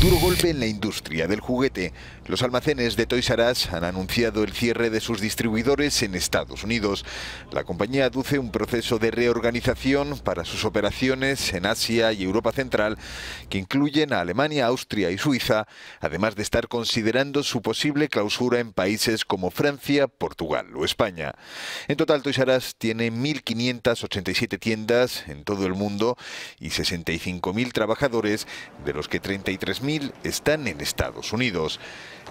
Duro golpe en la industria del juguete. Los almacenes de Toys R Us han anunciado el cierre de sus distribuidores en Estados Unidos. La compañía aduce un proceso de reorganización para sus operaciones en Asia y Europa Central, que incluyen a Alemania, Austria y Suiza, además de estar considerando su posible clausura en países como Francia, Portugal o España. En total, Toys R Us tiene 1.587 tiendas en todo el mundo y 65.000 trabajadores, de los que 33.000 están en Estados Unidos.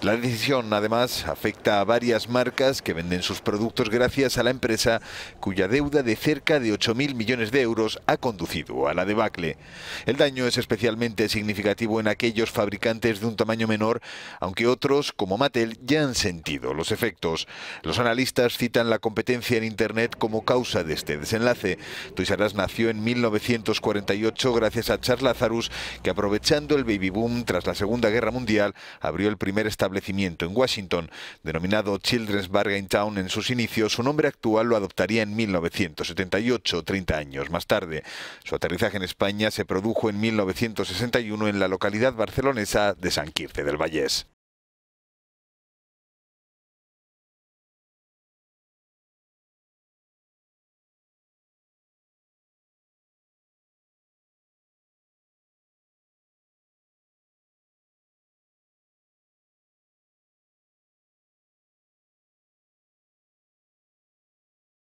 La decisión, además, afecta a varias marcas que venden sus productos gracias a la empresa cuya deuda de cerca de 8.000 millones de euros ha conducido a la debacle. El daño es especialmente significativo en aquellos fabricantes de un tamaño menor, aunque otros, como Mattel, ya han sentido los efectos. Los analistas citan la competencia en Internet como causa de este desenlace. Toys R Us nació en 1948 gracias a Charles Lazarus, que aprovechando el baby boom tras la Segunda Guerra Mundial, abrió el primer establecimiento en Washington, denominado Children's Bargain Town en sus inicios. Su nombre actual lo adoptaría en 1978, 30 años más tarde. Su aterrizaje en España se produjo en 1961 en la localidad barcelonesa de San Quirce del Vallés.